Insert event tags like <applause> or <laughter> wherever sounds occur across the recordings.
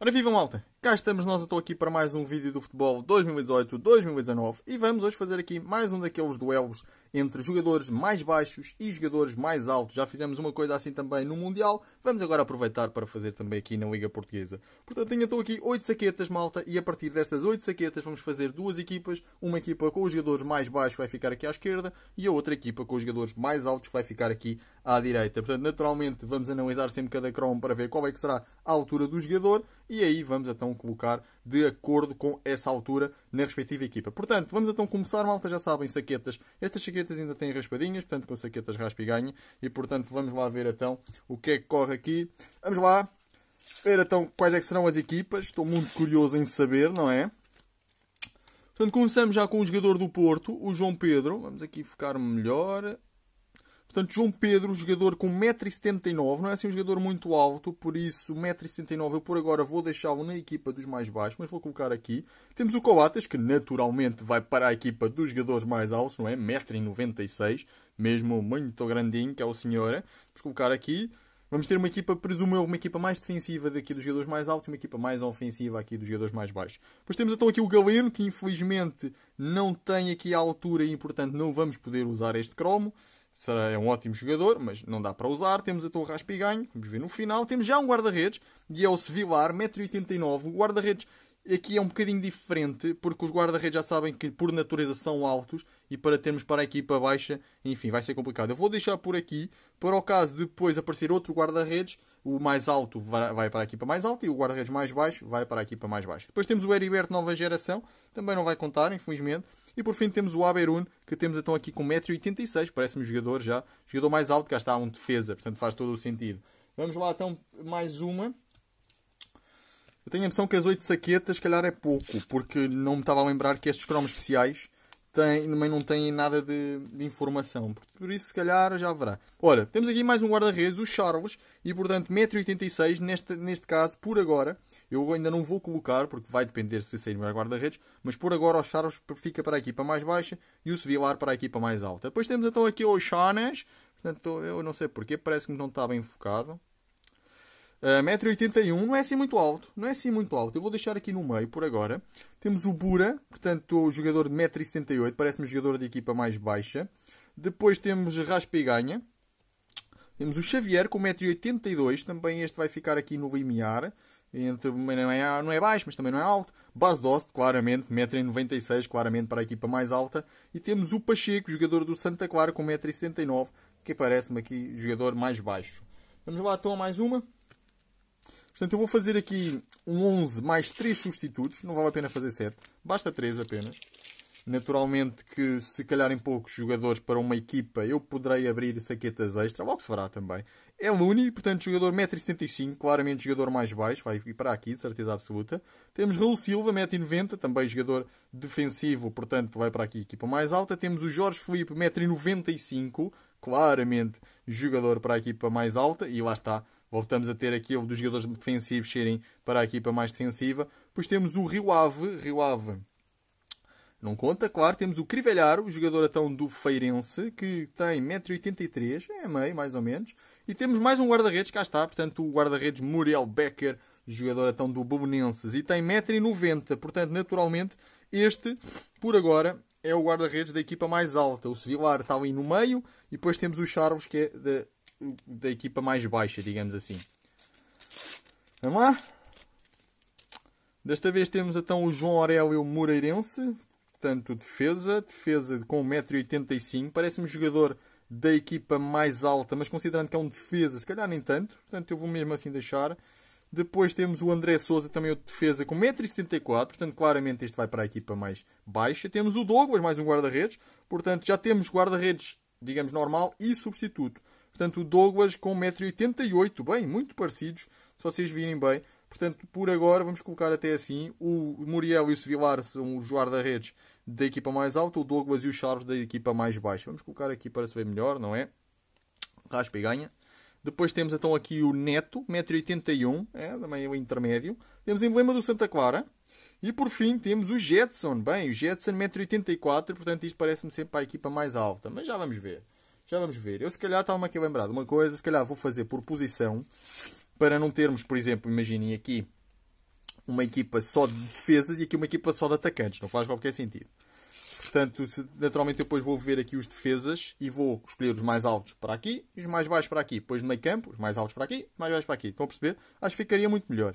Ora viva malta! Cá estamos nós então aqui para mais um vídeo do futebol 2018-2019 e vamos hoje fazer aqui mais um daqueles duelos entre jogadores mais baixos e jogadores mais altos. Já fizemos uma coisa assim também no Mundial, vamos agora aproveitar para fazer também aqui na Liga Portuguesa. Portanto, tenho então aqui 8 saquetas, malta, e a partir destas 8 saquetas vamos fazer duas equipas. Uma equipa com os jogadores mais baixos vai ficar aqui à esquerda e a outra equipa com os jogadores mais altos vai ficar aqui à direita. Portanto, naturalmente vamos analisar sempre cada cromo para ver qual é que será a altura do jogador e aí vamos então então colocar de acordo com essa altura na respectiva equipa. Portanto, vamos então começar, malta, já sabem, saquetas. Estas saquetas ainda têm raspadinhas, portanto com saquetas raspa e ganha. E portanto vamos lá ver então o que é que corre aqui. Vamos lá ver então quais é que serão as equipas. Estou muito curioso em saber, não é? Portanto, começamos já com o jogador do Porto, o João Pedro. Vamos aqui ficar melhor. Portanto, João Pedro, jogador com 1,79m, não é assim um jogador muito alto, por isso 1,79m eu por agora vou deixá-lo na equipa dos mais baixos, mas vou colocar aqui. Temos o Coatas, que naturalmente vai para a equipa dos jogadores mais altos, não é? 1,96m, mesmo muito grandinho, que é o senhora. Vamos colocar aqui. Vamos ter uma equipa, presumo eu, uma equipa mais defensiva daqui dos jogadores mais altos e uma equipa mais ofensiva aqui dos jogadores mais baixos. Depois temos então aqui o Galeno, que infelizmente não tem aqui a altura e, portanto, não vamos poder usar este cromo será, é um ótimo jogador, mas não dá para usar. Temos a Torre Aspiganho, vamos ver no final. Temos já um guarda-redes, e é o Sevilar, 1,89m. O guarda-redes aqui é um bocadinho diferente, porque os guarda-redes já sabem que por natureza são altos, e para termos para a equipa baixa, enfim, vai ser complicado. Eu vou deixar por aqui, para o caso de depois aparecer outro guarda-redes, o mais alto vai para a equipa mais alta e o guarda-redes mais baixo vai para a equipa mais baixa. Depois temos o Heriberto Nova Geração, também não vai contar, infelizmente. E por fim temos o Aberun, que temos então aqui com 1,86m, parece-me jogador já. Jogador mais alto, cá está um defesa, portanto faz todo o sentido. Vamos lá então, mais uma. Eu tenho a impressão que as 8 saquetas, se calhar é pouco, porque não me estava a lembrar que estes cromos especiais tem, não tem nada de, de, informação. Por isso, se calhar, já haverá. Ora, temos aqui mais um guarda-redes, o Charles, e portanto, 1,86m, neste, neste caso, por agora, eu ainda não vou colocar, porque vai depender se sair mais guarda-redes, mas por agora o Charles fica para a equipa mais baixa e o Sevilar para a equipa mais alta. Depois temos então aqui o Chanas, portanto, eu não sei porquê, parece que não está bem focado. 1,81m ah, não é assim muito alto, não é assim muito alto. Eu vou deixar aqui no meio por agora. Temos o Bura, portanto, o jogador de 1,78m, parece-me jogador de equipa mais baixa. Depois temos Raspa e Ganha. Temos o Xavier com 1,82m, também este vai ficar aqui no limiar. Entre, não, é, não é baixo, mas também não é alto. Base Dost, claramente, 1,96m, claramente para a equipa mais alta. E temos o Pacheco, jogador do Santa Clara, com 1,79m, que parece-me aqui jogador mais baixo. Vamos lá então a mais uma. Portanto, eu vou fazer aqui um 11 mais 3 substitutos. Não vale a pena fazer 7. Basta 3 apenas. Naturalmente que, se calhar em poucos jogadores para uma equipa, eu poderei abrir saquetas extra. Logo se fará também. É Luni, portanto, jogador 1,75m, claramente jogador mais baixo, vai ir para aqui, de certeza absoluta. Temos Raul Silva, 1,90m, também jogador defensivo, portanto, vai para aqui, equipa mais alta. Temos o Jorge Felipe, 1,95m, claramente jogador para a equipa mais alta, e lá está, Voltamos a ter aqui um dos jogadores defensivos serem para a equipa mais defensiva. Depois temos o Rio Ave. Rio Ave não conta, claro. Temos o Crivelhar, o jogador então do Feirense, que tem 1,83m, é meio mais ou menos. E temos mais um guarda-redes, cá está, portanto, o guarda-redes Muriel Becker, jogador então do Bobonenses, e tem 1,90m, portanto, naturalmente, este, por agora, é o guarda-redes da equipa mais alta. O Sevilar está ali no meio, e depois temos o Charles, que é da da equipa mais baixa, digamos assim. Vamos lá? Desta vez temos então o João o Moreirense, portanto defesa, defesa com 1,85m, parece-me jogador da equipa mais alta, mas considerando que é um defesa, se calhar nem tanto, portanto eu vou mesmo assim deixar. Depois temos o André Souza, também outro defesa, com 1,74m, portanto claramente este vai para a equipa mais baixa. Temos o Douglas, mais um guarda-redes, portanto já temos guarda-redes, digamos, normal e substituto. Portanto, o Douglas com 1,88m, bem, muito parecidos, se vocês virem bem. Portanto, por agora vamos colocar até assim. O Muriel e o Sevilar são os guarda-redes da equipa mais alta, o Douglas e o Charles da equipa mais baixa. Vamos colocar aqui para se ver melhor, não é? Raspa e ganha. Depois temos então aqui o Neto, 1,81m, é, também é o intermédio. Temos o emblema do Santa Clara. E por fim temos o Jetson. Bem, o Jetson 1,84m, portanto isto parece-me sempre para a equipa mais alta. Mas já vamos ver. Já vamos ver. Eu se calhar estava-me aqui lembrado uma coisa, se calhar vou fazer por posição, para não termos, por exemplo, imaginem aqui uma equipa só de defesas e aqui uma equipa só de atacantes. Não faz qualquer sentido. Portanto, naturalmente depois vou ver aqui os defesas e vou escolher os mais altos para aqui e os mais baixos para aqui. Depois no meio campo, os mais altos para aqui, mais baixos para aqui. Estão a perceber? Acho que ficaria muito melhor.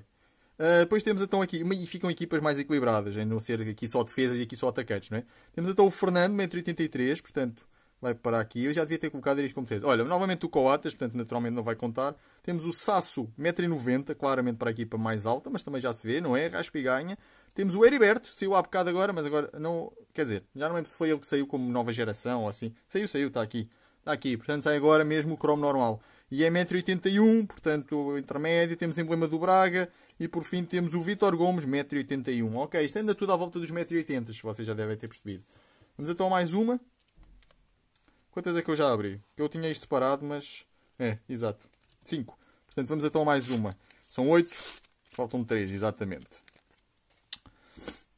Uh, depois temos então aqui, e ficam equipas mais equilibradas, em não ser aqui só defesas e aqui só atacantes, não é? Temos então o Fernando, 1,83m, portanto, vai parar aqui. Eu já devia ter colocado eles como três. Olha, novamente o Coates, portanto, naturalmente não vai contar. Temos o Sasso, 1,90m, claramente para a equipa mais alta, mas também já se vê, não é? Raspa e ganha. Temos o Heriberto, saiu há bocado agora, mas agora não. Quer dizer, já não lembro se foi ele que saiu como nova geração ou assim. Saiu, saiu, está aqui. Está aqui, portanto, sai agora mesmo o Chrome normal. E é 1,81m, portanto, intermédio. Temos o emblema do Braga. E por fim temos o Vitor Gomes, 1,81m. Ok, isto anda tudo à volta dos 1,80m, se vocês já devem ter percebido. Vamos então a mais uma. Quantas é que eu já abri? Eu tinha isto separado, mas. É, exato. 5. Portanto, vamos então a mais uma. São 8. Faltam 3, exatamente.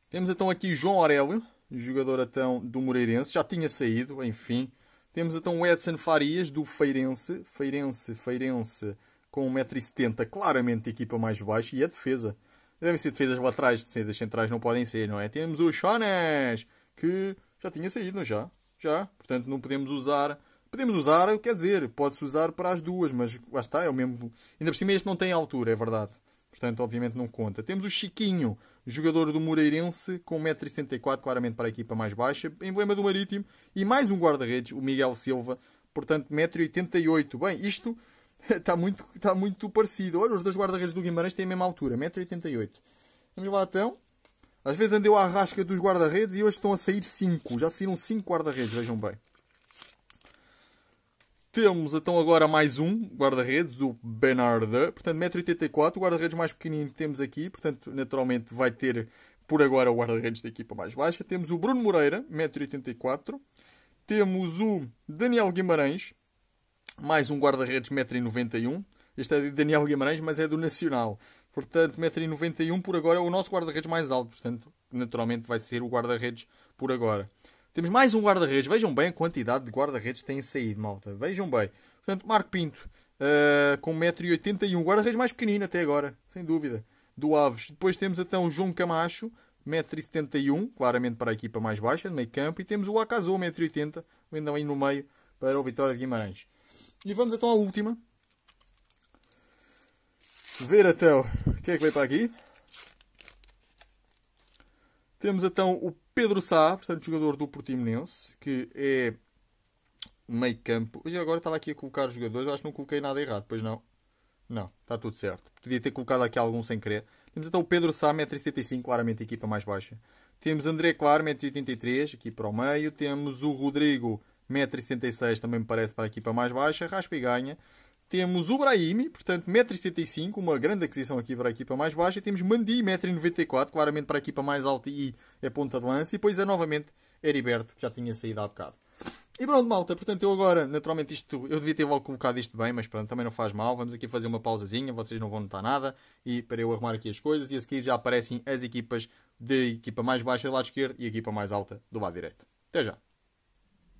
Temos então aqui João Aurélio, jogador então do Moreirense. Já tinha saído, enfim. Temos então o Edson Farias, do Feirense. Feirense, Feirense, com 1,70m. Claramente a equipa mais baixa. E a é defesa. Devem ser defesas laterais, defesas centrais não podem ser, não é? Temos o Chones, que já tinha saído, não é já? já. Portanto, não podemos usar. Podemos usar, quer dizer, pode-se usar para as duas, mas lá está, é o mesmo. Ainda por cima, este não tem altura, é verdade. Portanto, obviamente não conta. Temos o Chiquinho, jogador do Moreirense, com 1,64m, claramente para a equipa mais baixa, emblema do Marítimo, e mais um guarda-redes, o Miguel Silva, portanto, 1,88m. Bem, isto <laughs> está muito, está muito parecido. Olha, os dois guarda-redes do Guimarães têm a mesma altura, 1,88m. Vamos lá então. Às vezes andei à rasca dos guarda-redes e hoje estão a sair 5. Já saíram 5 guarda-redes, vejam bem. Temos então agora mais um guarda-redes, o Bernarda Portanto, 1,84m, o guarda-redes mais pequenino que temos aqui. Portanto, naturalmente vai ter por agora o guarda-redes da equipa mais baixa. Temos o Bruno Moreira, 1,84m. Temos o Daniel Guimarães, mais um guarda-redes 1,91m. Este é de Daniel Guimarães, mas é do Nacional. Portanto, 1,91m por agora é o nosso guarda-redes mais alto. Portanto, naturalmente vai ser o guarda-redes por agora. Temos mais um guarda-redes. Vejam bem a quantidade de guarda-redes que têm saído, malta. Vejam bem. Portanto, Marco Pinto, uh, com 1,81m. Guarda-redes mais pequenino até agora, sem dúvida. Do Aves. Depois temos então o João Camacho, 1,71m. Claramente para a equipa mais baixa, no meio campo. E temos o Acazou, 1,80m. Ainda aí no meio, para o Vitória de Guimarães. E vamos então à última, ver até o que é que vem para aqui. Temos então o Pedro Sá, portanto, jogador do Portimonense, que é meio campo. E agora estava aqui a colocar os jogadores, acho que não coloquei nada errado, pois não. Não, está tudo certo. Podia ter colocado aqui algum sem querer. Temos então o Pedro Sá, 1,75m, claramente a equipa mais baixa. Temos André Claro, 1,83m, aqui para o meio. Temos o Rodrigo, 1,76m, também me parece para a equipa mais baixa. Raspa e ganha. Temos o Brahimi, portanto, 1,75m, uma grande aquisição aqui para a equipa mais baixa. E temos Mandi, 1,94m, claramente para a equipa mais alta e a é ponta de lança. E depois é novamente Heriberto, que já tinha saído há bocado. E pronto, malta, portanto, eu agora, naturalmente, isto, eu devia ter colocado isto bem, mas pronto, também não faz mal. Vamos aqui fazer uma pausazinha, vocês não vão notar nada, e para eu arrumar aqui as coisas, e a seguir já aparecem as equipas da equipa mais baixa do lado esquerdo e a equipa mais alta do lado direito. Até já!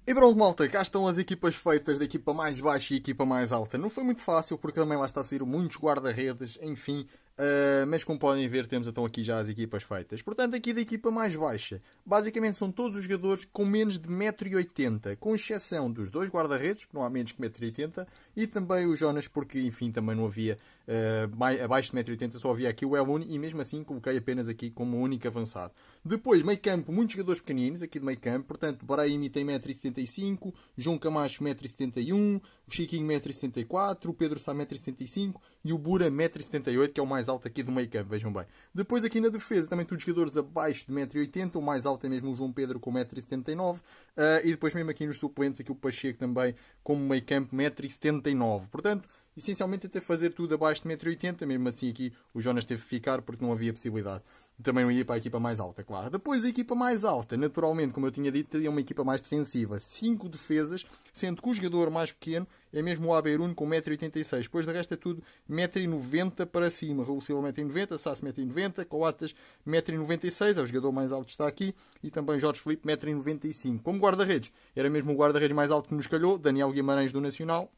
E pronto, malta, cá estão as equipas feitas da equipa mais baixa e equipa mais alta. Não foi muito fácil, porque também lá está a sair muitos guarda-redes, enfim. Uh, mas como podem ver, temos então aqui já as equipas feitas. Portanto, aqui da equipa mais baixa, basicamente são todos os jogadores com menos de 1,80m, com exceção dos dois guarda-redes, que não há menos que 1,80m, e também o Jonas, porque enfim, também não havia uh, abaixo de 1,80m só havia aqui o Eluni e mesmo assim coloquei apenas aqui como único avançado. Depois, meio campo, muitos jogadores pequeninos aqui de meio campo, portanto, Brahimi tem 1,75m, João Camacho 1,71m, Chiquinho 1,74m, Pedro Sá 1,75m e o Bura 1,78m, que é o mais alto aqui do meio campo, vejam bem. Depois aqui na defesa, também todos os jogadores abaixo de 1,80m, o mais alto é mesmo o João Pedro com 1,79m, uh, eh, e depois mesmo aqui nos suplentes, aqui o Pacheco também como meio campo 1,79m. Portanto, Essencialmente até fazer tudo abaixo de 1,80m, mesmo assim aqui o Jonas teve que ficar porque não havia possibilidade. Também não ia para a equipa mais alta, claro. Depois a equipa mais alta, naturalmente, como eu tinha dito, teria uma equipa mais defensiva. 5 defesas, sendo que o jogador mais pequeno é mesmo o Abeirun com 1,86m. Depois de resto é tudo 1,90m para cima. Raul Silva 1,90m, Sassi 1,90m, Coatas 1,96m, é o jogador mais alto que está aqui. E também Jorge Felipe 1,95m. Como guarda-redes, era mesmo o guarda-redes mais alto que nos calhou, Daniel Guimarães do Nacional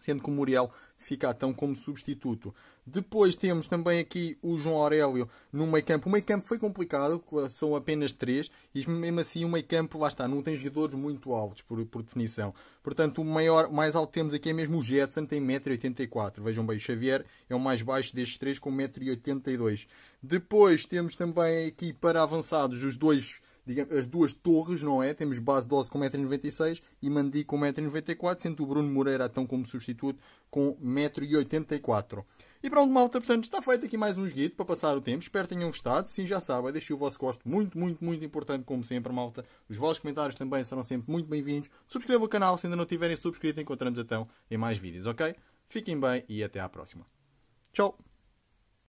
sendo que o Muriel fica então como substituto. Depois temos também aqui o João Aurélio no meio campo. O meio campo foi complicado, são apenas três, e mesmo assim o meio campo, lá está, não tem jogadores muito altos, por, por definição. Portanto, o maior, mais alto temos aqui é mesmo o Jetson, tem 1,84m. Vejam bem, o Xavier é o mais baixo destes três, com 1,82m. Depois temos também aqui para avançados os dois digamos, as duas torres, não é? Temos base dose com 1,96m e Mandi com 1,94m, sendo o Bruno Moreira então como substituto com 1,84m. E pronto, malta, portanto, está feito aqui mais um guido para passar o tempo. Espero que tenham gostado. Sim, já sabem, deixem o vosso gosto muito, muito, muito importante, como sempre, malta. Os vossos comentários também serão sempre muito bem-vindos. Subscrevam o canal se ainda não tiverem subscrito. Encontramos então em mais vídeos, ok? Fiquem bem e até à próxima. Tchau!